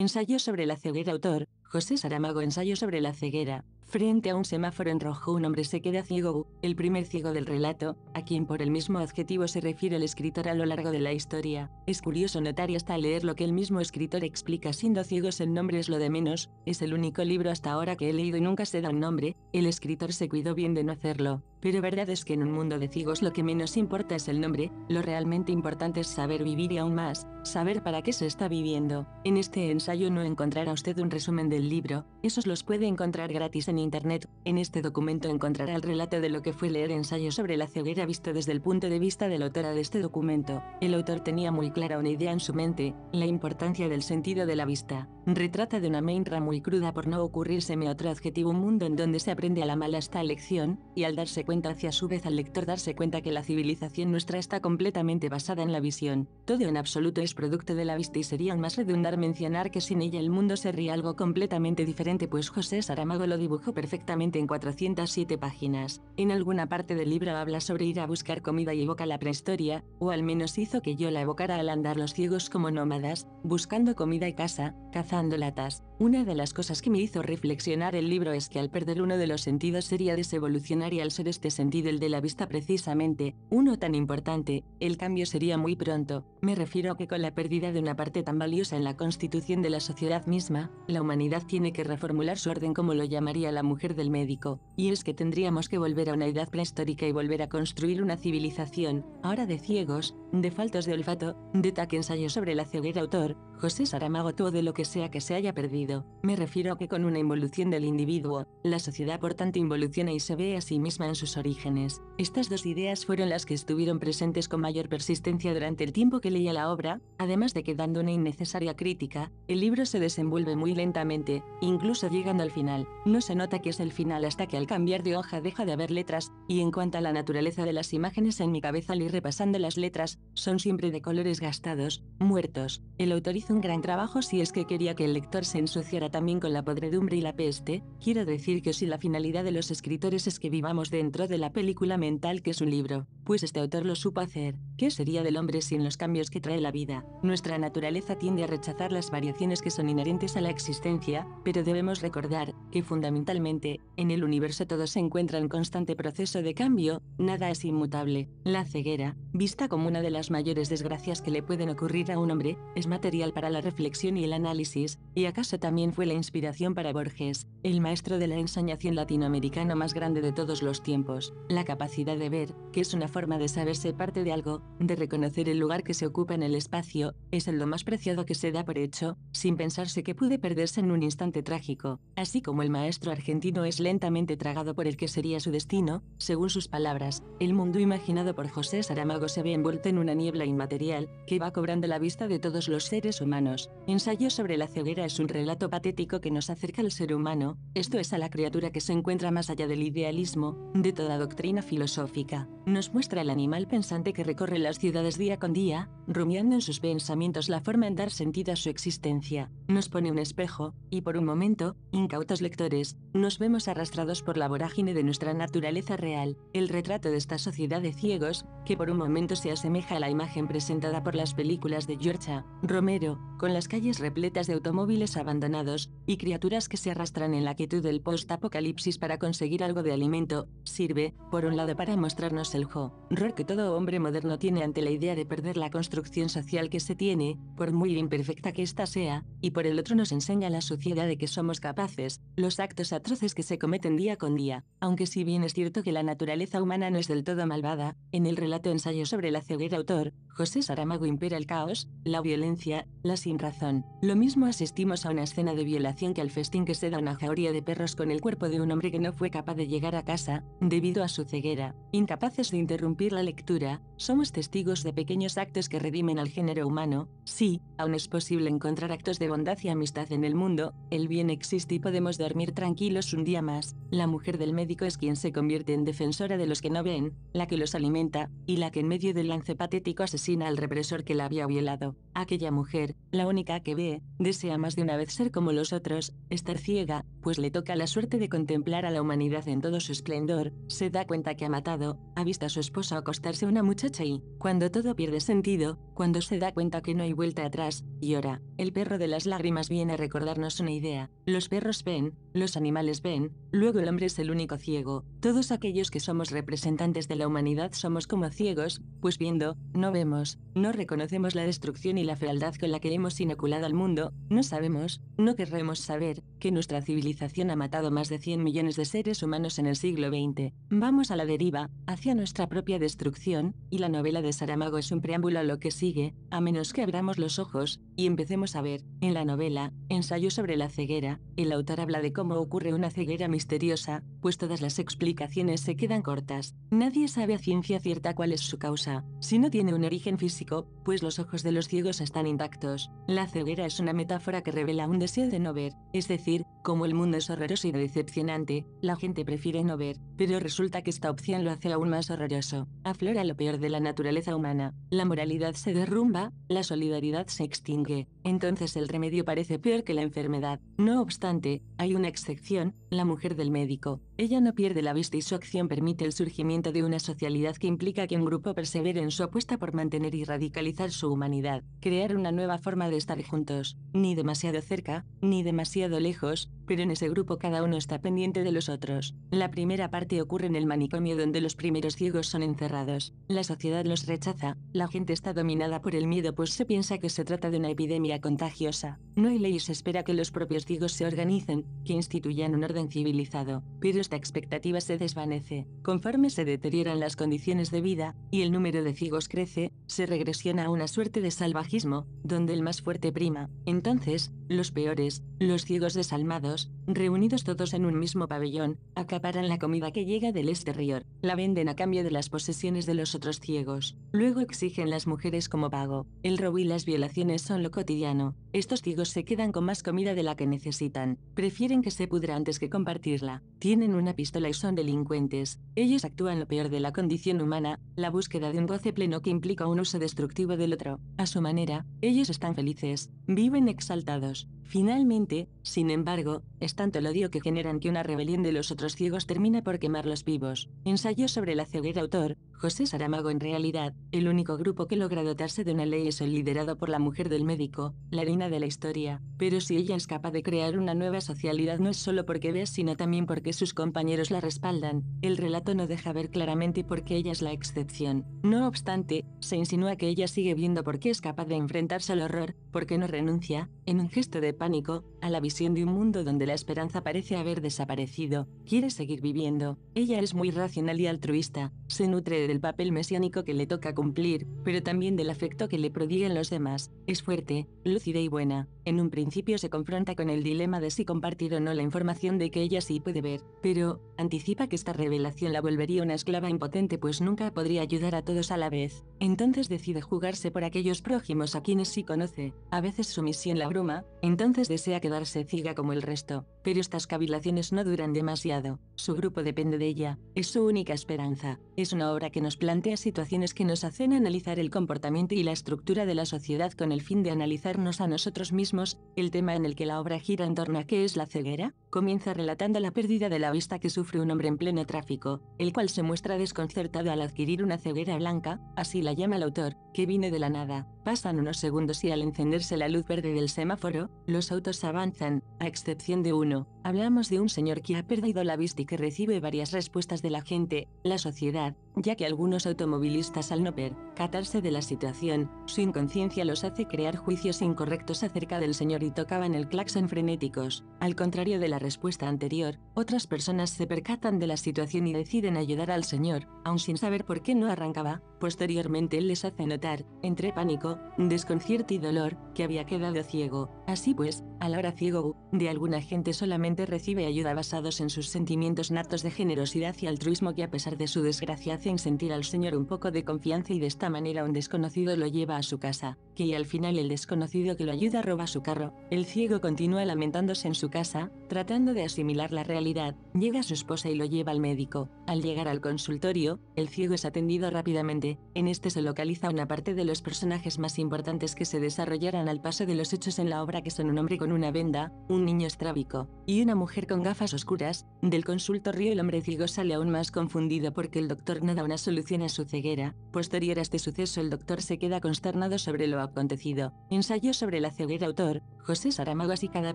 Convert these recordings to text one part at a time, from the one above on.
Ensayo sobre la ceguera Autor, José Saramago Ensayo sobre la ceguera, Frente a un semáforo en rojo un hombre se queda ciego, el primer ciego del relato, a quien por el mismo adjetivo se refiere el escritor a lo largo de la historia. Es curioso notar y hasta leer lo que el mismo escritor explica siendo ciegos nombre es lo de menos, es el único libro hasta ahora que he leído y nunca se da un nombre, el escritor se cuidó bien de no hacerlo. Pero verdad es que en un mundo de ciegos lo que menos importa es el nombre, lo realmente importante es saber vivir y aún más, saber para qué se está viviendo. En este ensayo no encontrará usted un resumen del libro, esos los puede encontrar gratis en en Internet. En este documento encontrará el relato de lo que fue leer ensayos sobre la ceguera visto desde el punto de vista la autora de este documento. El autor tenía muy clara una idea en su mente, la importancia del sentido de la vista. Retrata de una Mainra muy cruda por no ocurrírseme otro adjetivo un mundo en donde se aprende a la mala esta lección, y al darse cuenta hacia su vez al lector darse cuenta que la civilización nuestra está completamente basada en la visión, todo en absoluto es producto de la vista y sería más redundar mencionar que sin ella el mundo sería algo completamente diferente pues José Saramago lo dibujó perfectamente en 407 páginas. En alguna parte del libro habla sobre ir a buscar comida y evoca la prehistoria, o al menos hizo que yo la evocara al andar los ciegos como nómadas, buscando comida y casa, caza latas. Una de las cosas que me hizo reflexionar el libro es que al perder uno de los sentidos sería desevolucionar y al ser este sentido el de la vista precisamente, uno tan importante, el cambio sería muy pronto. Me refiero a que con la pérdida de una parte tan valiosa en la constitución de la sociedad misma, la humanidad tiene que reformular su orden como lo llamaría la mujer del médico, y es que tendríamos que volver a una edad prehistórica y volver a construir una civilización, ahora de ciegos, de faltos de olfato, de taque ensayo sobre la ceguera autor, José Saramago de lo que sea que se haya perdido, me refiero a que con una involución del individuo, la sociedad por tanto involuciona y se ve a sí misma en sus orígenes. Estas dos ideas fueron las que estuvieron presentes con mayor persistencia durante el tiempo que leía la obra, además de que dando una innecesaria crítica, el libro se desenvuelve muy lentamente, incluso llegando al final, no se nota que es el final hasta que al cambiar de hoja deja de haber letras, y en cuanto a la naturaleza de las imágenes en mi cabeza al ir repasando las letras, son siempre de colores gastados, muertos, el autor gran trabajo si es que quería que el lector se ensuciara también con la podredumbre y la peste, quiero decir que si la finalidad de los escritores es que vivamos dentro de la película mental que es un libro, pues este autor lo supo hacer, ¿qué sería del hombre sin los cambios que trae la vida? Nuestra naturaleza tiende a rechazar las variaciones que son inherentes a la existencia, pero debemos recordar que fundamentalmente, en el universo todo se encuentra en constante proceso de cambio, nada es inmutable. La ceguera, vista como una de las mayores desgracias que le pueden ocurrir a un hombre, es material para la reflexión y el análisis, y acaso también fue la inspiración para Borges, el maestro de la ensañación latinoamericana más grande de todos los tiempos, la capacidad de ver, que es una forma de saberse parte de algo, de reconocer el lugar que se ocupa en el espacio, es el lo más preciado que se da por hecho, sin pensarse que puede perderse en un instante trágico, así como el maestro argentino es lentamente tragado por el que sería su destino, según sus palabras, el mundo imaginado por José Saramago se ve envuelto en una niebla inmaterial, que va cobrando la vista de todos los seres humanos. Ensayo sobre la ceguera es un relato patético que nos acerca al ser humano, esto es a la criatura que se encuentra más allá del idealismo, de toda doctrina filosófica. Nos muestra el animal pensante que recorre las ciudades día con día, rumiando en sus pensamientos la forma en dar sentido a su existencia. Nos pone un espejo, y por un momento, incautos lectores, nos vemos arrastrados por la vorágine de nuestra naturaleza real, el retrato de esta sociedad de ciegos, que por un momento se asemeja a la imagen presentada por las películas de Georgia, Romero, con las calles repletas de automóviles abandonados, y criaturas que se arrastran en la quietud del post-apocalipsis para conseguir algo de alimento, sirve, por un lado, para mostrarnos el horror que todo hombre moderno tiene ante la idea de perder la construcción social que se tiene, por muy imperfecta que ésta sea, y por el otro nos enseña la suciedad de que somos capaces, los actos atroces que se cometen día con día, aunque si bien es cierto que la naturaleza humana no es del todo malvada, en el relato ensayo sobre la ceguera autor, José Saramago impera el caos, la violencia, la sin razón. Lo mismo asistimos a una escena de violación que al festín que se da una jauría de perros con el cuerpo de un hombre que no fue capaz de llegar a casa, debido a su ceguera. Incapaces de interrumpir la lectura, somos testigos de pequeños actos que redimen al género humano. Sí, aún es posible encontrar actos de bondad y amistad en el mundo, el bien existe y podemos dormir tranquilos un día más. La mujer del médico es quien se convierte en defensora de los que no ven, la que los alimenta, y la que en medio del lance patético asesina al represor que la había violado. Aquella mujer, la única que ve, desea más de una vez ser como los otros, estar ciega, pues le toca la suerte de contemplar a la humanidad en todo su esplendor, se da cuenta que ha matado, ha visto a su esposa acostarse a una muchacha y, cuando todo pierde sentido, cuando se da cuenta que no hay vuelta atrás, llora. El perro de las lágrimas viene a recordarnos una idea. Los perros ven, los animales ven, luego el hombre es el único ciego. Todos aquellos que somos representantes de la humanidad somos como ciegos, pues viendo, no vemos, no reconocemos la destrucción y la fealdad con la que hemos inoculado al mundo, no sabemos, no querremos saber, que nuestra civilización ha matado más de 100 millones de seres humanos en el siglo XX. Vamos a la deriva, hacia nuestra propia destrucción, y la novela de Saramago es un preámbulo a lo que sigue, a menos que abramos los ojos, y empecemos a ver, en la novela, Ensayo sobre la ceguera, el autor habla de cómo ocurre una ceguera misteriosa, pues todas las explicaciones se quedan cortas. Nadie sabe a ciencia cierta cuál es su causa, si no tiene un origen físico, pues los ojos de los ciegos están intactos. La ceguera es una metáfora que revela un deseo de no ver, es decir, como el mundo es horroroso y decepcionante, la gente prefiere no ver, pero resulta que esta opción lo hace aún más horroroso. Aflora lo peor de la naturaleza humana, la moralidad se derrumba, la solidaridad se extingue, entonces el remedio parece peor que la enfermedad. No obstante, hay una excepción, la mujer del médico. Ella no pierde la vista y su acción permite el surgimiento de una socialidad que implica que un grupo persevere en su apuesta por mantener y radicalizar su humanidad, crear una nueva forma de estar juntos, ni demasiado cerca, ni demasiado lejos, pero en ese grupo cada uno está pendiente de los otros. La primera parte ocurre en el manicomio donde los primeros ciegos son encerrados. La sociedad los rechaza, la gente está dominada por el miedo pues se piensa que se trata de una epidemia contagiosa. No hay ley y se espera que los propios ciegos se organicen, que instituyan un orden civilizado, pero esta expectativa se desvanece. Conforme se deterioran las condiciones de vida, y el número de ciegos crece, se regresiona a una suerte de salvajismo, donde el más fuerte prima. Entonces, los peores, los ciegos desalmados, reunidos todos en un mismo pabellón, acaparan la comida que llega del exterior, la venden a cambio de las posesiones de los otros ciegos. Luego exigen las mujeres como pago. El robo y las violaciones son lo cotidiano. Estos ciegos se quedan con más comida de la que necesitan. Prefieren que se pudra antes que compartirla. Tienen una pistola y son delincuentes. Ellos actúan lo peor de la condición humana, la búsqueda de un goce pleno que implica un uso destructivo del otro. A su manera, ellos están felices, viven exaltados. Finalmente, sin embargo, es tanto el odio que generan que una rebelión de los otros ciegos termina por quemarlos vivos. Ensayo sobre la ceguera autor, José Saramago en realidad, el único grupo que logra dotarse de una ley es el liderado por la mujer del médico, la reina de la historia, pero si ella es capaz de crear una nueva socialidad no es solo porque ve sino también porque sus compañeros la respaldan, el relato no deja ver claramente por qué ella es la excepción. No obstante, se insinúa que ella sigue viendo por qué es capaz de enfrentarse al horror, porque no renuncia, en un gesto de pánico, a la visión de un mundo donde la esperanza parece haber desaparecido, quiere seguir viviendo, ella es muy racional y altruista, se nutre de papel mesiánico que le toca cumplir, pero también del afecto que le prodigan los demás. Es fuerte, lúcida y buena, en un principio se confronta con el dilema de si compartir o no la información de que ella sí puede ver, pero, anticipa que esta revelación la volvería una esclava impotente pues nunca podría ayudar a todos a la vez. Entonces decide jugarse por aquellos prójimos a quienes sí conoce, a veces su misión la bruma, entonces desea quedarse ciega como el resto, pero estas cavilaciones no duran demasiado, su grupo depende de ella, es su única esperanza. Es una obra que nos plantea situaciones que nos hacen analizar el comportamiento y la estructura de la sociedad con el fin de analizarnos a nosotros mismos el tema en el que la obra gira en torno a qué es la ceguera, comienza relatando la pérdida de la vista que sufre un hombre en pleno tráfico, el cual se muestra desconcertado al adquirir una ceguera blanca, así la llama el autor, que viene de la nada. Pasan unos segundos y al encenderse la luz verde del semáforo, los autos avanzan, a excepción de uno, Hablamos de un señor que ha perdido la vista y que recibe varias respuestas de la gente, la sociedad, ya que algunos automovilistas al no percatarse de la situación, su inconsciencia los hace crear juicios incorrectos acerca del señor y tocaban el claxon frenéticos. Al contrario de la respuesta anterior, otras personas se percatan de la situación y deciden ayudar al señor, aun sin saber por qué no arrancaba, Posteriormente él les hace notar, entre pánico, desconcierto y dolor, que había quedado ciego. Así pues, a la hora ciego, de alguna gente solamente recibe ayuda basados en sus sentimientos natos de generosidad y altruismo que a pesar de su desgracia hacen sentir al Señor un poco de confianza y de esta manera un desconocido lo lleva a su casa, que y al final el desconocido que lo ayuda roba su carro, el ciego continúa lamentándose en su casa, tratando de asimilar la realidad, llega su esposa y lo lleva al médico, al llegar al consultorio, el ciego es atendido rápidamente, en este se localiza una parte de los personajes más importantes que se desarrollarán al paso de los hechos en la obra que son un hombre con una venda, un niño estrábico, y una mujer con gafas oscuras, del consultorio el hombre ciego sale aún más confundido porque el doctor no da una solución a su ceguera, posterior a este suceso el doctor se queda consternado sobre lo acontecido. Ensayo sobre la ceguera autor, José Saramago y cada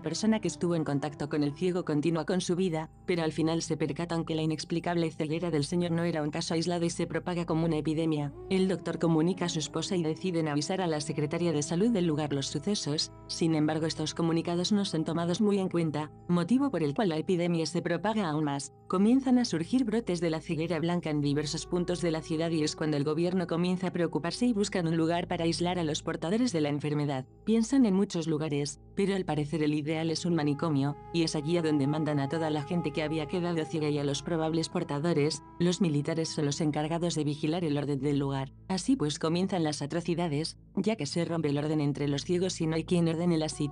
persona que estuvo en contacto con el ciego continúa con su vida, pero al final se percatan que la inexplicable ceguera del señor no era un caso aislado y se propaga como una epidemia. El doctor comunica a su esposa y deciden avisar a la secretaria de salud del lugar los sucesos, sin embargo estos comunicados no son tomados muy en cuenta, motivo por el cual la epidemia se propaga aún más. Comienzan a surgir brotes de la ceguera blanca en diversos puntos de la ciudad y es cuando el gobierno comienza a preocuparse y buscan un lugar para aislar a los portadores de la enfermedad. Piensan en muchos lugares, pero al parecer el ideal es un manicomio, y es allí a donde mandan a toda la gente que había quedado ciega y a los probables portadores los militares son los encargados de vigilar el orden del lugar. Así pues comienzan las atrocidades, ya que se rompe el orden entre los ciegos y no hay quien ordene la situación.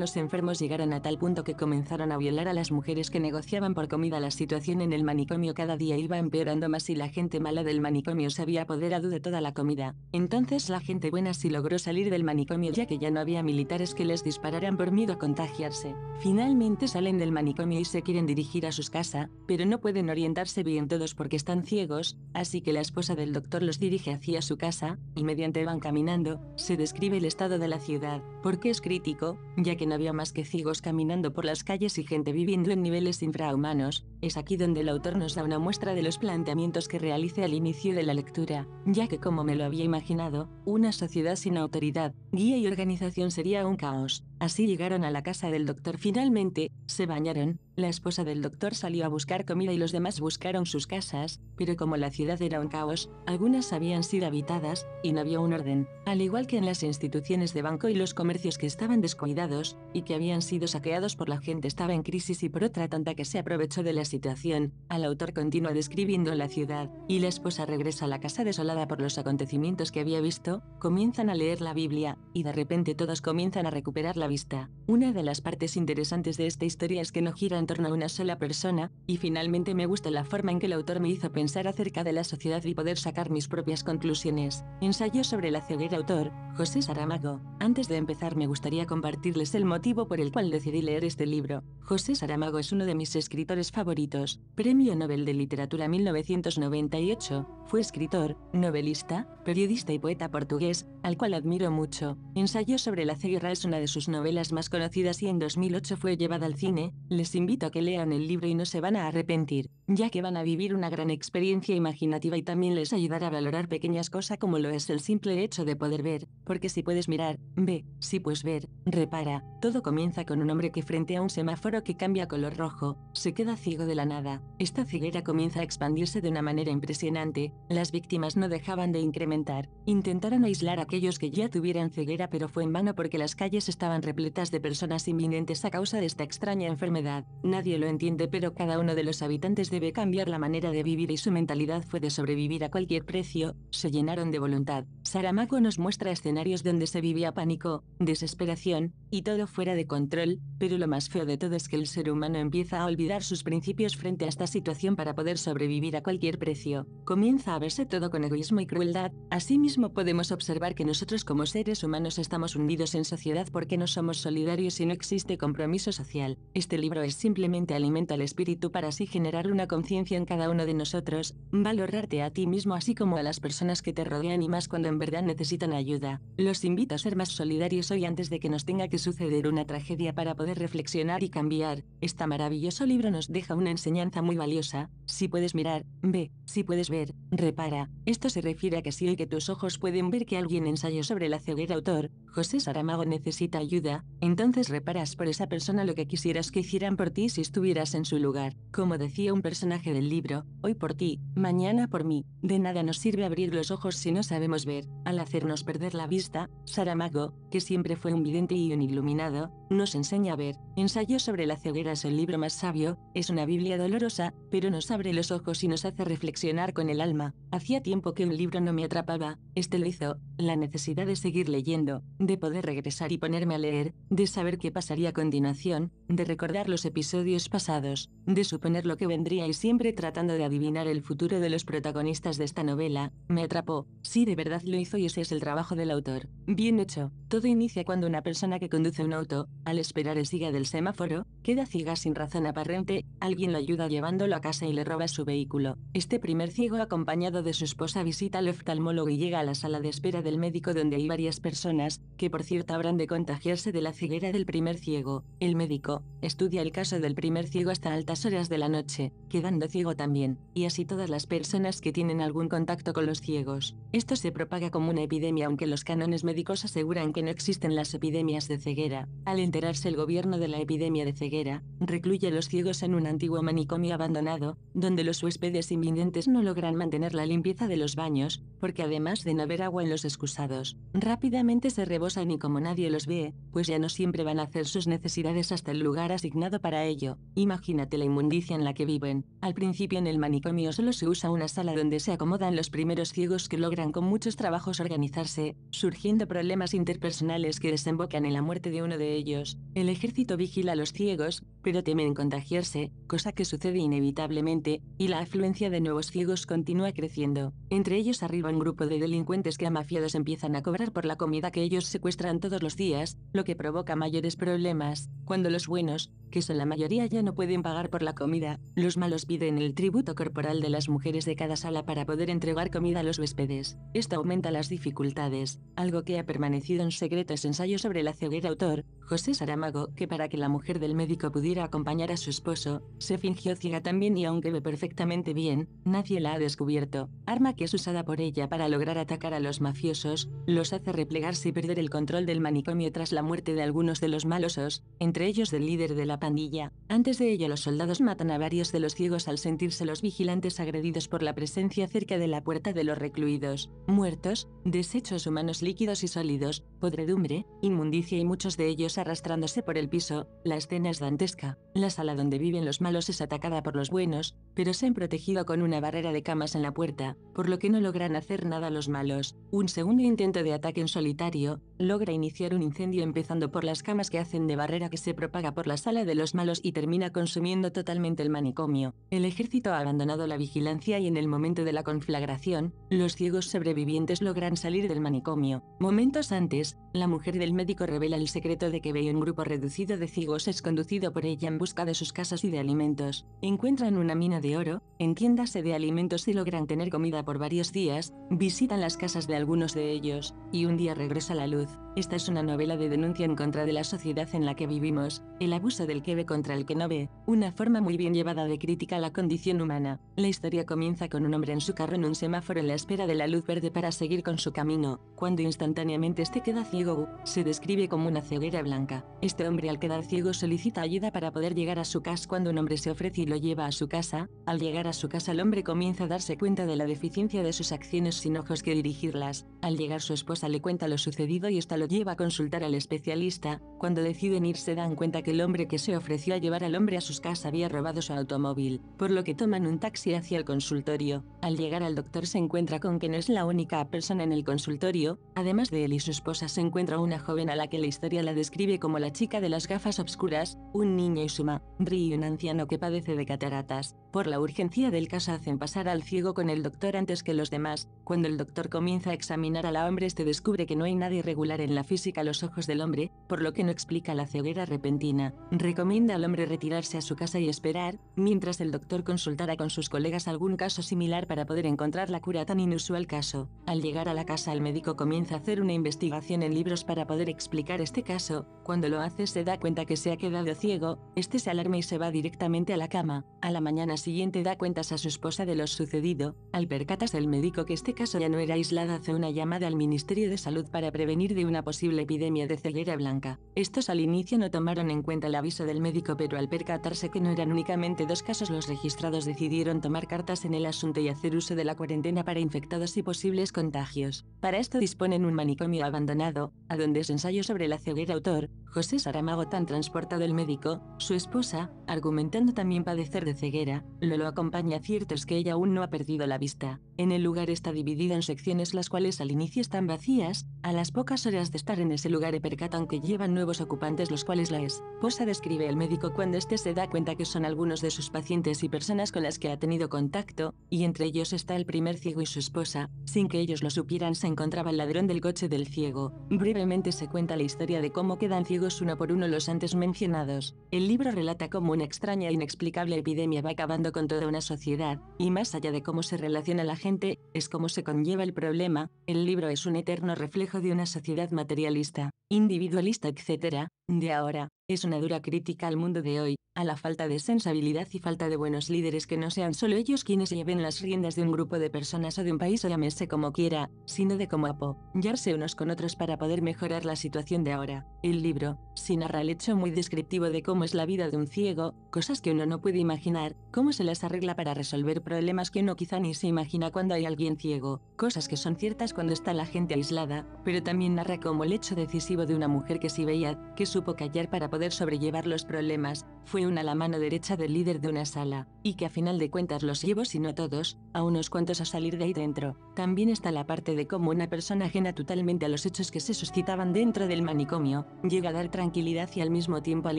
Los enfermos llegaron a tal punto que comenzaron a violar a las mujeres que negociaban por comida. La situación en el manicomio cada día iba empeorando más y la gente mala del manicomio se había apoderado de toda la comida. Entonces la gente buena sí logró salir del manicomio ya que ya no había militares que les dispararan por miedo a contagiarse. Finalmente salen del manicomio y se quieren dirigir a sus casas, pero no pueden orientarse bien todos porque están ciegos, así que la esposa del doctor los dirige hacia su casa, y mediante van caminando se describe el estado de la ciudad, porque es crítico, ya que no había más que ciegos caminando por las calles y gente viviendo en niveles infrahumanos, es aquí donde el autor nos da una muestra de los planteamientos que realice al inicio de la lectura, ya que como me lo había imaginado, una sociedad sin autoridad, guía y organización sería un caos. Así llegaron a la casa del doctor finalmente, se bañaron, la esposa del doctor salió a buscar comida y los demás buscaron sus casas, pero como la ciudad era un caos, algunas habían sido habitadas, y no había un orden, al igual que en las instituciones de banco y los comercios que estaban descuidados, y que habían sido saqueados por la gente estaba en crisis y por otra tanta que se aprovechó de la situación, al autor continúa describiendo la ciudad, y la esposa regresa a la casa desolada por los acontecimientos que había visto, comienzan a leer la Biblia, y de repente todos comienzan a recuperar la vista. Una de las partes interesantes de esta historia es que no gira en torno a una sola persona, y finalmente me gusta la forma en que el autor me hizo pensar acerca de la sociedad y poder sacar mis propias conclusiones. Ensayo sobre la ceguera autor, José Saramago. Antes de empezar me gustaría compartirles el motivo por el cual decidí leer este libro. José Saramago es uno de mis escritores favoritos, Premio Nobel de Literatura 1998, fue escritor, novelista, periodista y poeta portugués, al cual admiro mucho. Ensayo sobre la ceguera es una de sus novelas más conocidas y en 2008 fue llevada al cine, les invito a que lean el libro y no se van a arrepentir, ya que van a vivir una gran experiencia imaginativa y también les ayudará a valorar pequeñas cosas como lo es el simple hecho de poder ver, porque si puedes mirar, ve, si puedes ver, repara, todo comienza con un hombre que frente a un semáforo que cambia color rojo, se queda ciego de la nada, esta ceguera comienza a expandirse de una manera impresionante, las víctimas no dejaban de incrementar, intentaron aislar a aquellos que ya tuvieran ceguera pero fue en vano porque las calles estaban repletas de personas inminentes a causa de esta extraña enfermedad. Nadie lo entiende pero cada uno de los habitantes debe cambiar la manera de vivir y su mentalidad fue de sobrevivir a cualquier precio, se llenaron de voluntad. Saramago nos muestra escenarios donde se vivía pánico, desesperación, y todo fuera de control, pero lo más feo de todo es que el ser humano empieza a olvidar sus principios frente a esta situación para poder sobrevivir a cualquier precio. Comienza a verse todo con egoísmo y crueldad, asimismo podemos observar que nosotros como seres humanos estamos hundidos en sociedad porque nos somos solidarios y no existe compromiso social. Este libro es simplemente alimento al espíritu para así generar una conciencia en cada uno de nosotros, valorarte a ti mismo así como a las personas que te rodean y más cuando en verdad necesitan ayuda. Los invito a ser más solidarios hoy antes de que nos tenga que suceder una tragedia para poder reflexionar y cambiar. Este maravilloso libro nos deja una enseñanza muy valiosa. Si puedes mirar, ve, si puedes ver, repara. Esto se refiere a que si hoy que tus ojos pueden ver que alguien ensayó sobre la ceguera autor, José Saramago necesita ayuda, entonces reparas por esa persona lo que quisieras que hicieran por ti si estuvieras en su lugar. Como decía un personaje del libro, hoy por ti, mañana por mí, de nada nos sirve abrir los ojos si no sabemos ver. Al hacernos perder la vista, Saramago, que siempre fue un vidente y un iluminado, nos enseña a ver. Ensayo sobre la ceguera es el libro más sabio, es una Biblia dolorosa, pero nos abre los ojos y nos hace reflexionar con el alma. Hacía tiempo que un libro no me atrapaba, este lo hizo, la necesidad de seguir leyendo, de poder regresar y ponerme a leer, de saber qué pasaría a continuación, de recordar los episodios pasados, de suponer lo que vendría y siempre tratando de adivinar el futuro de los protagonistas de esta novela, me atrapó, si de verdad lo hizo y ese es el trabajo del autor. Bien hecho, todo inicia cuando una persona que conduce un auto, al esperar el siga del semáforo, queda ciega sin razón aparente, alguien lo ayuda llevándolo a casa y le roba su vehículo. Este primer ciego acompañado de su esposa visita al oftalmólogo y llega a la sala de espera del médico donde hay varias personas, que por cierto habrán de contagiarse de la ceguera del primer ciego. El médico estudia el caso del primer ciego hasta altas horas de la noche, quedando ciego también, y así todas las personas que tienen algún contacto con los ciegos. Esto se propaga como una epidemia aunque los cánones médicos aseguran que no existen las epidemias de ceguera. Al enterarse el gobierno de la epidemia de ceguera, recluye a los ciegos en un antiguo manicomio abandonado, donde los huéspedes invidentes no logran mantener la limpieza de los baños, porque además de no haber agua en los excusados, rápidamente se rebotan ni como nadie los ve, pues ya no siempre van a hacer sus necesidades hasta el lugar asignado para ello. Imagínate la inmundicia en la que viven. Al principio en el manicomio solo se usa una sala donde se acomodan los primeros ciegos que logran con muchos trabajos organizarse, surgiendo problemas interpersonales que desembocan en la muerte de uno de ellos. El ejército vigila a los ciegos, pero temen contagiarse, cosa que sucede inevitablemente, y la afluencia de nuevos ciegos continúa creciendo. Entre ellos arriba un grupo de delincuentes que amafiados empiezan a cobrar por la comida que ellos se secuestran todos los días, lo que provoca mayores problemas. Cuando los buenos, que son la mayoría, ya no pueden pagar por la comida, los malos piden el tributo corporal de las mujeres de cada sala para poder entregar comida a los huéspedes. Esto aumenta las dificultades, algo que ha permanecido en secreto es ensayo sobre la ceguera autor, José Saramago, que para que la mujer del médico pudiera acompañar a su esposo, se fingió ciega también y aunque ve perfectamente bien, nadie la ha descubierto. Arma que es usada por ella para lograr atacar a los mafiosos, los hace replegarse y perder el el control del manicomio tras la muerte de algunos de los malosos, entre ellos del líder de la pandilla. Antes de ello los soldados matan a varios de los ciegos al sentirse los vigilantes agredidos por la presencia cerca de la puerta de los recluidos. Muertos, desechos humanos líquidos y sólidos, podredumbre, inmundicia y muchos de ellos arrastrándose por el piso, la escena es dantesca. La sala donde viven los malos es atacada por los buenos, pero se han protegido con una barrera de camas en la puerta, por lo que no logran hacer nada los malos. Un segundo intento de ataque en solitario, logra iniciar un incendio empezando por las camas que hacen de barrera que se propaga por la sala de los malos y termina consumiendo totalmente el manicomio. El ejército ha abandonado la vigilancia y en el momento de la conflagración, los ciegos sobrevivientes logran salir del manicomio. Momentos antes, la mujer del médico revela el secreto de que ve un grupo reducido de ciegos es conducido por ella en busca de sus casas y de alimentos. Encuentran una mina de oro, entiéndase de alimentos y logran tener comida por varios días, visitan las casas de algunos de ellos, y un día regresa la luz. Esta es una novela de denuncia en contra de la sociedad en la que vivimos, el abuso del que ve contra el que no ve, una forma muy bien llevada de crítica a la condición humana. La historia comienza con un hombre en su carro en un semáforo en la espera de la luz verde para seguir con su camino, cuando instantáneamente este queda ciego, se describe como una ceguera blanca. Este hombre al quedar ciego solicita ayuda para poder llegar a su casa cuando un hombre se ofrece y lo lleva a su casa, al llegar a su casa el hombre comienza a darse cuenta de la deficiencia de sus acciones sin ojos que dirigirlas, al llegar su esposa le cuenta lo sucedido y esta lo lleva a consultar al especialista, cuando deciden ir se dan cuenta que el hombre que se ofreció a llevar al hombre a sus casas había robado su automóvil, por lo que toman un taxi hacia el consultorio. Al llegar al doctor se encuentra con que no es la única persona en el consultorio, además de él y su esposa se encuentra una joven a la que la historia la describe como la chica de las gafas obscuras, un niño y su madre y un anciano que padece de cataratas. Por la urgencia del caso hacen pasar al ciego con el doctor antes que los demás, cuando el doctor comienza a examinar a la hombre este descubre que no hay nadie irregular en la física los ojos del hombre, por lo que no explica la ceguera repentina. Recomienda al hombre retirarse a su casa y esperar, mientras el doctor consultara con sus colegas algún caso similar para poder encontrar la cura tan inusual caso. Al llegar a la casa el médico comienza a hacer una investigación en libros para poder explicar este caso, cuando lo hace se da cuenta que se ha quedado ciego, este se alarma y se va directamente a la cama. A la mañana siguiente da cuentas a su esposa de lo sucedido, al percatarse el médico que este caso ya no era aislado hace una llamada al Ministerio de Salud para prevenir de una posible epidemia de ceguera blanca. Estos al inicio no tomaron en cuenta el aviso del médico, pero al percatarse que no eran únicamente dos casos los registrados, decidieron tomar cartas en el asunto y hacer uso de la cuarentena para infectados y posibles contagios. Para esto disponen un manicomio abandonado, a donde se ensayo sobre la ceguera autor, José Saramago tan transportado el médico, su esposa, argumentando también padecer de ceguera, lo lo acompaña cierto es que ella aún no ha perdido la vista. En el lugar está dividida en secciones las cuales al inicio están vacías, a las pocas horas de estar en ese lugar percatan que llevan nuevos ocupantes los cuales la esposa describe el médico cuando éste se da cuenta que son algunos de sus pacientes y personas con las que ha tenido contacto, y entre ellos está el primer ciego y su esposa, sin que ellos lo supieran se encontraba el ladrón del coche del ciego. Brevemente se cuenta la historia de cómo quedan ciegos uno por uno los antes mencionados. El libro relata cómo una extraña e inexplicable epidemia va acabando con toda una sociedad, y más allá de cómo se relaciona la gente gente, es como se conlleva el problema, el libro es un eterno reflejo de una sociedad materialista, individualista etc., de ahora, es una dura crítica al mundo de hoy, a la falta de sensibilidad y falta de buenos líderes que no sean solo ellos quienes lleven las riendas de un grupo de personas o de un país o llámese como quiera, sino de cómo apoyarse unos con otros para poder mejorar la situación de ahora. El libro, si narra el hecho muy descriptivo de cómo es la vida de un ciego, cosas que uno no puede imaginar, cómo se las arregla para resolver problemas que uno quizá ni se imagina cuando hay alguien ciego, cosas que son ciertas cuando está la gente aislada, pero también narra cómo el hecho decisivo de una mujer que sí veía, que supo callar para poder sobrellevar los problemas, fue una la mano derecha del líder de una sala, y que a final de cuentas los llevó si no todos, a unos cuantos a salir de ahí dentro. También está la parte de cómo una persona ajena totalmente a los hechos que se suscitaban dentro del manicomio, llega a dar tranquilidad y al mismo tiempo al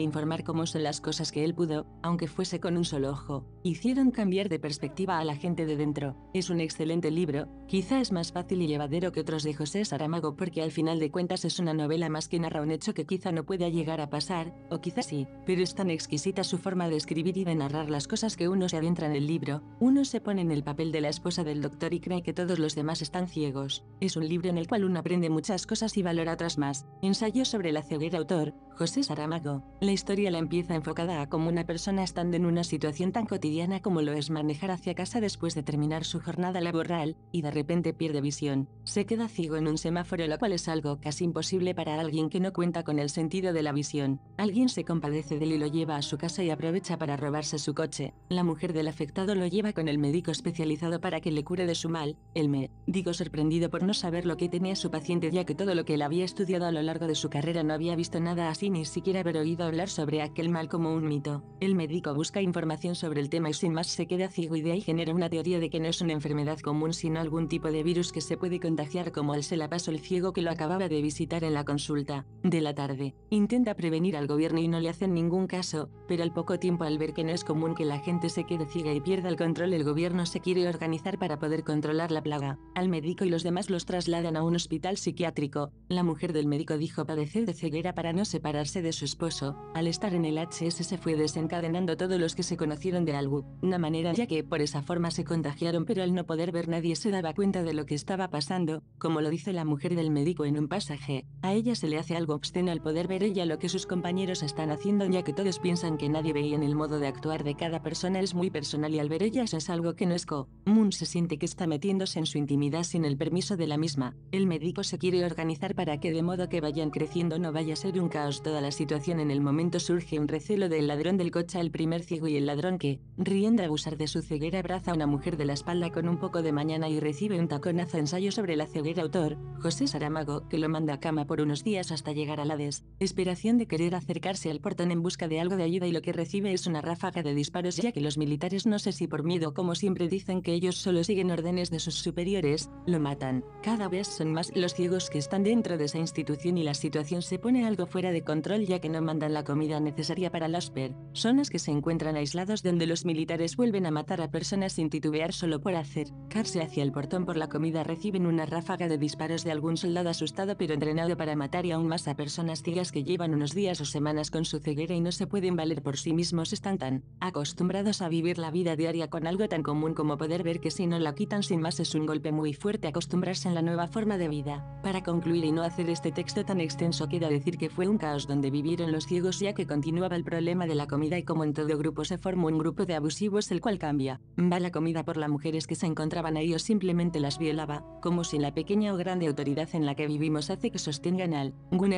informar cómo son las cosas que él pudo, aunque fuese con un solo ojo, hicieron cambiar de perspectiva a la gente de dentro. Es un excelente libro, quizá es más fácil y llevadero que otros de José Saramago porque al final de cuentas es una novela más que narra un hecho que quizá no pueda llegar a pasar, o quizás sí, pero es tan exquisita su forma de escribir y de narrar las cosas que uno se adentra en el libro, uno se pone en el papel de la esposa del doctor y cree que todos los demás están ciegos. Es un libro en el cual uno aprende muchas cosas y valora otras más. Ensayo sobre la ceguera autor, José Saramago. La historia la empieza enfocada a cómo una persona estando en una situación tan cotidiana como lo es manejar hacia casa después de terminar su jornada laboral, y de repente pierde visión. Se queda ciego en un semáforo lo cual es algo casi imposible para alguien que no cuenta con el sentido de la visión. Alguien se compadece de él y lo lleva a su casa y aprovecha para robarse su coche. La mujer del afectado lo lleva con el médico especializado para que le cure de su mal. El me, digo sorprendido por no saber lo que tenía su paciente ya que todo lo que él había estudiado a lo largo de su carrera no había visto nada así ni siquiera haber oído hablar sobre aquel mal como un mito. El médico busca información sobre el tema y sin más se queda ciego y de ahí genera una teoría de que no es una enfermedad común sino algún tipo de virus que se puede contagiar como él se la pasó el ciego que lo acababa de visitar en la consulta de la tarde. Intenta prevenir al gobierno y no le hacen ningún caso, pero al poco tiempo al ver que no es común que la gente se quede ciega y pierda el control el gobierno se quiere organizar para poder controlar la plaga. Al médico y los demás los trasladan a un hospital psiquiátrico. La mujer del médico dijo padecer de ceguera para no separarse de su esposo. Al estar en el HS se fue desencadenando todos los que se conocieron de algo, una manera ya que por esa forma se contagiaron pero al no poder ver nadie se daba cuenta de lo que estaba pasando, como lo dice la mujer del médico en un pasaje. A ella se le hace algo obsceno al poder ver ella lo que sus compañeros están haciendo ya que todos piensan que nadie ve en el modo de actuar de cada persona es muy personal y al ver ellas es algo que no es Moon Se siente que está metiéndose en su intimidad sin el permiso de la misma. El médico se quiere organizar para que de modo que vayan creciendo no vaya a ser un caos toda la situación. En el momento surge un recelo del ladrón del coche al primer ciego y el ladrón que, riendo a abusar de su ceguera, abraza a una mujer de la espalda con un poco de mañana y recibe un taconazo ensayo sobre la ceguera autor, José Saramago, que lo manda a cama por unos días hasta llegar a la desesperación de querer hacer acercarse al portón en busca de algo de ayuda y lo que recibe es una ráfaga de disparos ya que los militares no sé si por miedo como siempre dicen que ellos solo siguen órdenes de sus superiores, lo matan. Cada vez son más los ciegos que están dentro de esa institución y la situación se pone algo fuera de control ya que no mandan la comida necesaria para las zonas que se encuentran aislados donde los militares vuelven a matar a personas sin titubear solo por hacer, carse hacia el portón por la comida reciben una ráfaga de disparos de algún soldado asustado pero entrenado para matar y aún más a personas ciegas que llevan unos días o semanas con su ceguera y no se pueden valer por sí mismos están tan acostumbrados a vivir la vida diaria con algo tan común como poder ver que si no la quitan sin más es un golpe muy fuerte acostumbrarse en la nueva forma de vida. Para concluir y no hacer este texto tan extenso queda decir que fue un caos donde vivieron los ciegos ya que continuaba el problema de la comida y como en todo grupo se formó un grupo de abusivos el cual cambia, va la comida por las mujeres que se encontraban ahí o simplemente las violaba, como si la pequeña o grande autoridad en la que vivimos hace que sostengan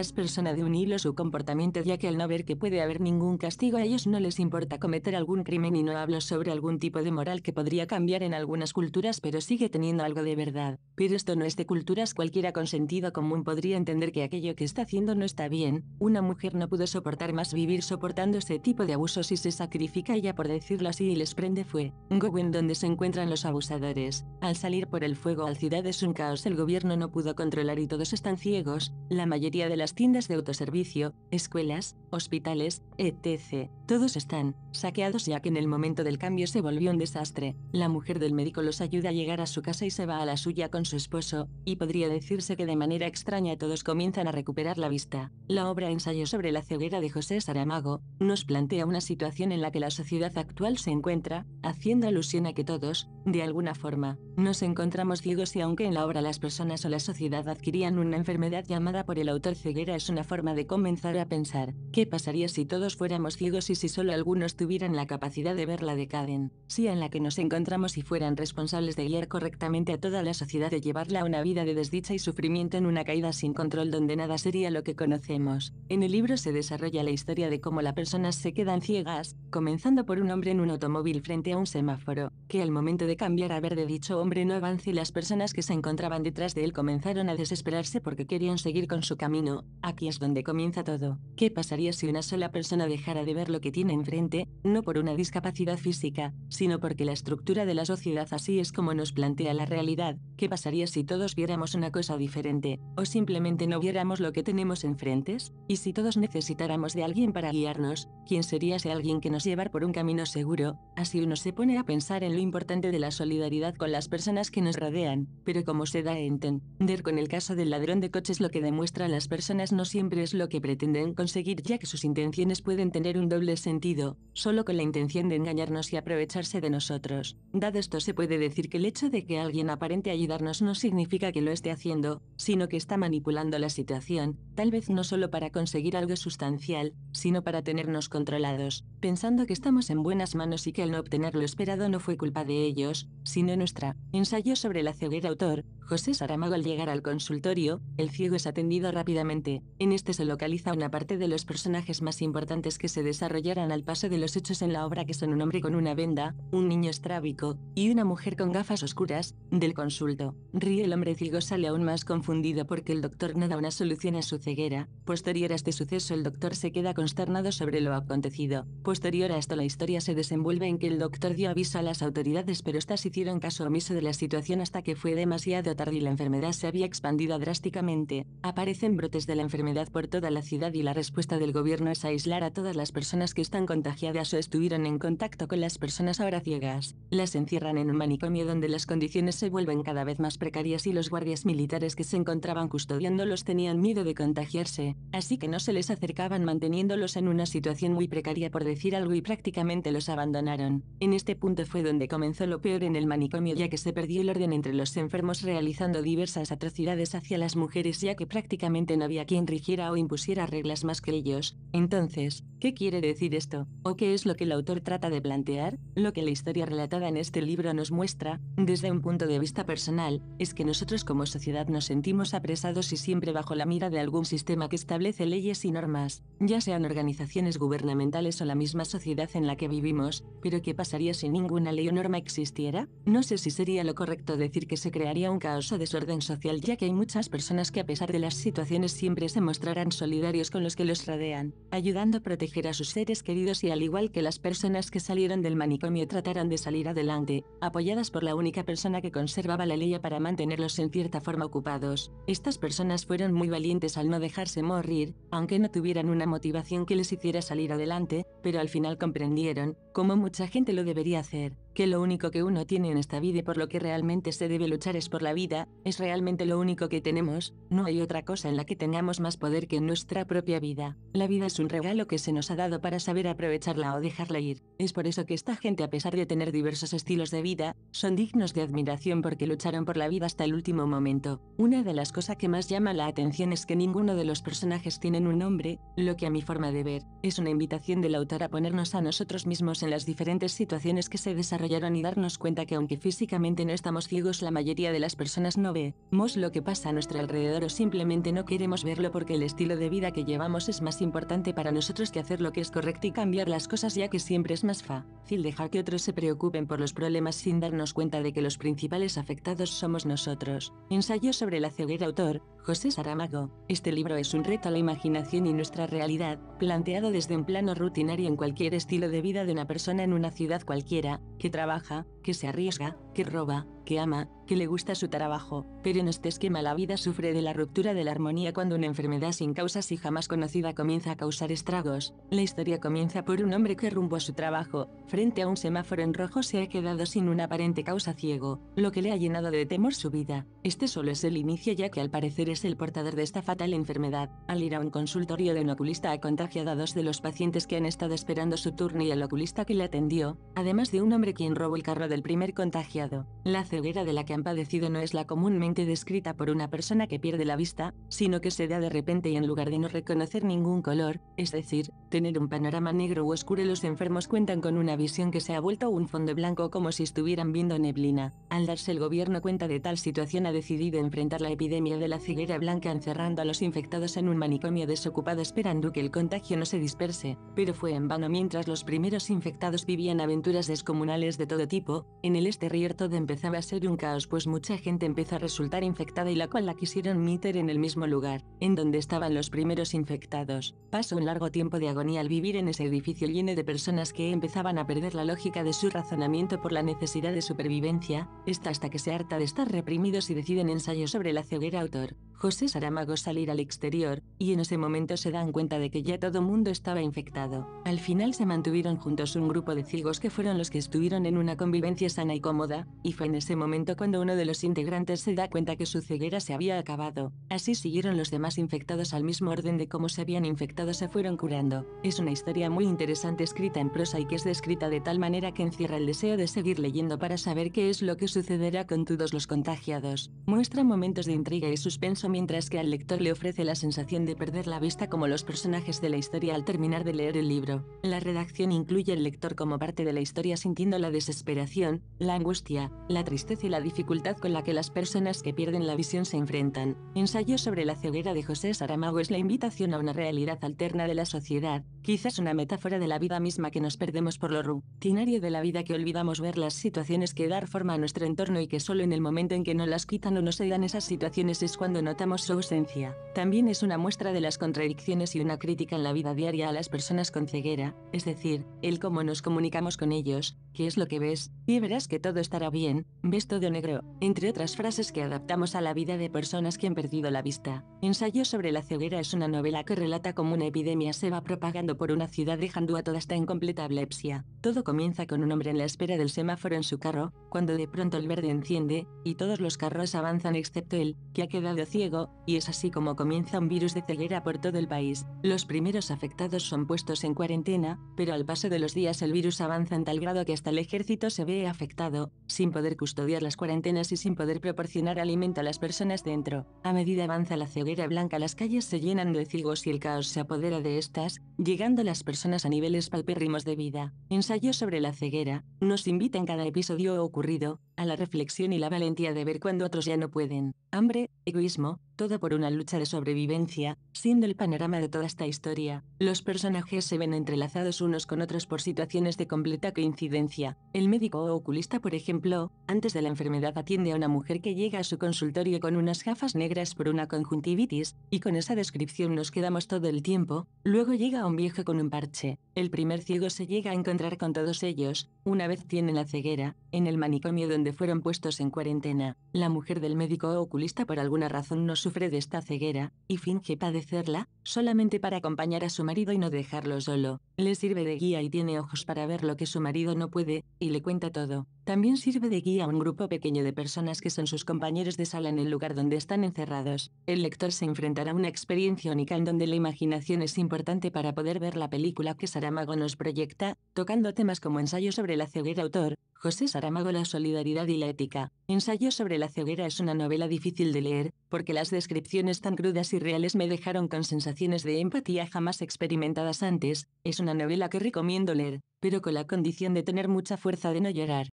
es persona de un hilo su comportamiento ya que al no ver que puede haber ningún castigo a ellos no les importa cometer algún crimen y no hablo sobre algún tipo de moral que podría cambiar en algunas culturas pero sigue teniendo algo de verdad. Pero esto no es de culturas cualquiera con sentido común podría entender que aquello que está haciendo no está bien. Una mujer no pudo soportar más vivir soportando ese tipo de abusos y se sacrifica ella por decirlo así y les prende fue. en donde se encuentran los abusadores. Al salir por el fuego al ciudad es un caos el gobierno no pudo controlar y todos están ciegos. La mayoría de las tiendas de autoservicio, escuelas hospitales, etc. Todos están saqueados ya que en el momento del cambio se volvió un desastre. La mujer del médico los ayuda a llegar a su casa y se va a la suya con su esposo, y podría decirse que de manera extraña todos comienzan a recuperar la vista. La obra Ensayo sobre la ceguera de José Saramago nos plantea una situación en la que la sociedad actual se encuentra, haciendo alusión a que todos, de alguna forma, nos encontramos ciegos y aunque en la obra las personas o la sociedad adquirían una enfermedad llamada por el autor ceguera es una forma de comenzar a pensar ¿qué pasaría si todos fuéramos ciegos y si solo algunos tuvieran la capacidad de ver la decadencia en la que nos encontramos y fueran responsables de guiar correctamente a toda la sociedad y llevarla a una vida de desdicha y sufrimiento en una caída sin control donde nada sería lo que conocemos? En el libro se desarrolla la historia de cómo las personas se quedan ciegas, comenzando por un hombre en un automóvil frente a un semáforo, que al momento de cambiar a ver de dicho hombre no avanza y las personas que se encontraban detrás de él comenzaron a desesperarse porque querían seguir con su camino, aquí es donde comienza todo pasaría si una sola persona dejara de ver lo que tiene enfrente, no por una discapacidad física, sino porque la estructura de la sociedad así es como nos plantea la realidad? ¿Qué pasaría si todos viéramos una cosa diferente, o simplemente no viéramos lo que tenemos enfrentes? ¿Y si todos necesitáramos de alguien para guiarnos? ¿Quién sería ese alguien que nos llevar por un camino seguro? Así uno se pone a pensar en lo importante de la solidaridad con las personas que nos rodean, pero como se da a entender con el caso del ladrón de coches lo que demuestran las personas no siempre es lo que pretenden conseguir seguir ya que sus intenciones pueden tener un doble sentido, solo con la intención de engañarnos y aprovecharse de nosotros. Dado esto se puede decir que el hecho de que alguien aparente ayudarnos no significa que lo esté haciendo, sino que está manipulando la situación, tal vez no solo para conseguir algo sustancial, sino para tenernos controlados, pensando que estamos en buenas manos y que al no obtener lo esperado no fue culpa de ellos, sino nuestra. Ensayo sobre la ceguera autor, José Saramago al llegar al consultorio, el ciego es atendido rápidamente, en este se localiza una parte de los personajes más importantes que se desarrollarán al paso de los hechos en la obra que son un hombre con una venda, un niño estrábico y una mujer con gafas oscuras, del consulto. Ríe el hombre ciego sale aún más confundido porque el doctor no da una solución a su ceguera. Posterior a este suceso el doctor se queda consternado sobre lo acontecido. Posterior a esto la historia se desenvuelve en que el doctor dio aviso a las autoridades pero estas hicieron caso omiso de la situación hasta que fue demasiado tarde y la enfermedad se había expandido drásticamente. Aparecen brotes de la enfermedad por toda la ciudad y la respuesta respuesta del gobierno es aislar a todas las personas que están contagiadas o estuvieron en contacto con las personas ahora ciegas. Las encierran en un manicomio donde las condiciones se vuelven cada vez más precarias y los guardias militares que se encontraban custodiándolos tenían miedo de contagiarse, así que no se les acercaban manteniéndolos en una situación muy precaria por decir algo y prácticamente los abandonaron. En este punto fue donde comenzó lo peor en el manicomio ya que se perdió el orden entre los enfermos realizando diversas atrocidades hacia las mujeres ya que prácticamente no había quien rigiera o impusiera reglas más que ellos, Entonces, ¿qué quiere decir esto? ¿O qué es lo que el autor trata de plantear? Lo que la historia relatada en este libro nos muestra, desde un punto de vista personal, es que nosotros como sociedad nos sentimos apresados y siempre bajo la mira de algún sistema que establece leyes y normas, ya sean organizaciones gubernamentales o la misma sociedad en la que vivimos, pero ¿qué pasaría si ninguna ley o norma existiera? No sé si sería lo correcto decir que se crearía un caos o desorden social ya que hay muchas personas que a pesar de las situaciones siempre se mostrarán solidarios con los que los rodean, ayudando a proteger a sus seres queridos y al igual que las personas que salieron del manicomio trataran de salir adelante, apoyadas por la única persona que conservaba la ley para mantenerlos en cierta forma ocupados. Estas personas fueron muy valientes al no dejarse morir, aunque no tuvieran una motivación que les hiciera salir adelante, pero al final comprendieron, como mucha gente lo debería hacer, que lo único que uno tiene en esta vida y por lo que realmente se debe luchar es por la vida, es realmente lo único que tenemos, no hay otra cosa en la que tengamos más poder que en nuestra propia vida. La vida es un regalo que se nos ha dado para saber aprovecharla o dejarla ir. Es por eso que esta gente, a pesar de tener diversos estilos de vida, son dignos de admiración porque lucharon por la vida hasta el último momento. Una de las cosas que más llama la atención es que ninguno de los personajes tienen un nombre, lo que a mi forma de ver, es una invitación del autor a ponernos a nosotros mismos en las diferentes situaciones que se desarrollan y darnos cuenta que aunque físicamente no estamos ciegos la mayoría de las personas no vemos lo que pasa a nuestro alrededor o simplemente no queremos verlo porque el estilo de vida que llevamos es más importante para nosotros que hacer lo que es correcto y cambiar las cosas ya que siempre es más fácil dejar que otros se preocupen por los problemas sin darnos cuenta de que los principales afectados somos nosotros. Ensayo sobre la ceguera autor, José Saramago. Este libro es un reto a la imaginación y nuestra realidad, planteado desde un plano rutinario en cualquier estilo de vida de una persona en una ciudad cualquiera, que trabaja, que se arriesga, que roba, que ama, que le gusta su trabajo, pero en este esquema la vida sufre de la ruptura de la armonía cuando una enfermedad sin causas y jamás conocida comienza a causar estragos. La historia comienza por un hombre que rumbo a su trabajo, frente a un semáforo en rojo se ha quedado sin una aparente causa ciego, lo que le ha llenado de temor su vida. Este solo es el inicio ya que al parecer es el portador de esta fatal enfermedad. Al ir a un consultorio de un oculista ha contagiado a dos de los pacientes que han estado esperando su turno y al oculista que le atendió, además de un hombre quien robó el carro del primer contagiado. La ceguera de la que han padecido no es la comúnmente descrita por una persona que pierde la vista, sino que se da de repente y en lugar de no reconocer ningún color, es decir, tener un panorama negro u oscuro, los enfermos cuentan con una visión que se ha vuelto un fondo blanco como si estuvieran viendo neblina. Al darse el gobierno cuenta de tal situación ha decidido enfrentar la epidemia de la ceguera blanca encerrando a los infectados en un manicomio desocupado esperando que el contagio no se disperse, pero fue en vano mientras los primeros infectados vivían aventuras descomunales de todo tipo, en el este todo empezaba a ser un caos pues mucha gente empieza a resultar infectada y la cual la quisieron meter en el mismo lugar, en donde estaban los primeros infectados. Pasó un largo tiempo de agonía al vivir en ese edificio lleno de personas que empezaban a perder la lógica de su razonamiento por la necesidad de supervivencia, esta hasta que se harta de estar reprimidos y deciden ensayo sobre la ceguera autor. José Saramago salir al exterior, y en ese momento se dan cuenta de que ya todo mundo estaba infectado. Al final se mantuvieron juntos un grupo de ciegos que fueron los que estuvieron en una convivencia sana y cómoda, y fue en ese momento cuando uno de los integrantes se da cuenta que su ceguera se había acabado. Así siguieron los demás infectados al mismo orden de cómo se habían infectado se fueron curando. Es una historia muy interesante escrita en prosa y que es descrita de tal manera que encierra el deseo de seguir leyendo para saber qué es lo que sucederá con todos los contagiados. Muestra momentos de intriga y suspenso mientras que al lector le ofrece la sensación de perder la vista como los personajes de la historia al terminar de leer el libro. La redacción incluye al lector como parte de la historia sintiendo la desesperación, la angustia, la tristeza y la dificultad con la que las personas que pierden la visión se enfrentan. Ensayo sobre la ceguera de José Saramago es la invitación a una realidad alterna de la sociedad, quizás una metáfora de la vida misma que nos perdemos por lo rutinario de la vida que olvidamos ver las situaciones que dar forma a nuestro entorno y que solo en el momento en que no las quitan o no se dan esas situaciones es cuando no su ausencia. También es una muestra de las contradicciones y una crítica en la vida diaria a las personas con ceguera, es decir, el cómo nos comunicamos con ellos, qué es lo que ves, y verás que todo estará bien, ves todo negro, entre otras frases que adaptamos a la vida de personas que han perdido la vista. Ensayo sobre la ceguera es una novela que relata cómo una epidemia se va propagando por una ciudad dejando a toda esta en completa epilepsia. Todo comienza con un hombre en la espera del semáforo en su carro, cuando de pronto el verde enciende, y todos los carros avanzan excepto él, que ha quedado ciego, y es así como comienza un virus de ceguera por todo el país. Los primeros afectados son puestos en cuarentena, pero al paso de los días el virus avanza en tal grado que hasta el ejército se ve afectado, sin poder custodiar las cuarentenas y sin poder proporcionar alimento a las personas dentro. A medida avanza la ceguera blanca las calles se llenan de ciegos y el caos se apodera de estas, llegando las personas a niveles palpérrimos de vida ensayo sobre la ceguera, nos invita en cada episodio ocurrido, a la reflexión y la valentía de ver cuando otros ya no pueden. Hambre, egoísmo, todo por una lucha de sobrevivencia, siendo el panorama de toda esta historia. Los personajes se ven entrelazados unos con otros por situaciones de completa coincidencia. El médico o oculista, por ejemplo, antes de la enfermedad atiende a una mujer que llega a su consultorio con unas gafas negras por una conjuntivitis, y con esa descripción nos quedamos todo el tiempo, luego llega un viejo con un parche. El primer ciego se llega a encontrar con todos ellos, una vez tienen la ceguera, en el manicomio donde fueron puestos en cuarentena. La mujer del médico oculista por alguna razón no sufre de esta ceguera, y finge padecerla, solamente para acompañar a su marido y no dejarlo solo. Le sirve de guía y tiene ojos para ver lo que su marido no puede, y le cuenta todo. También sirve de guía a un grupo pequeño de personas que son sus compañeros de sala en el lugar donde están encerrados. El lector se enfrentará a una experiencia única en donde la imaginación es importante para poder ver la película que Saramago nos proyecta, tocando temas como ensayo sobre la ceguera autor, José Saramago La solidaridad y la ética. Ensayo sobre la ceguera es una novela difícil de leer, porque las descripciones tan crudas y reales me dejaron con sensaciones de empatía jamás experimentadas antes. Es una novela que recomiendo leer, pero con la condición de tener mucha fuerza de no llorar.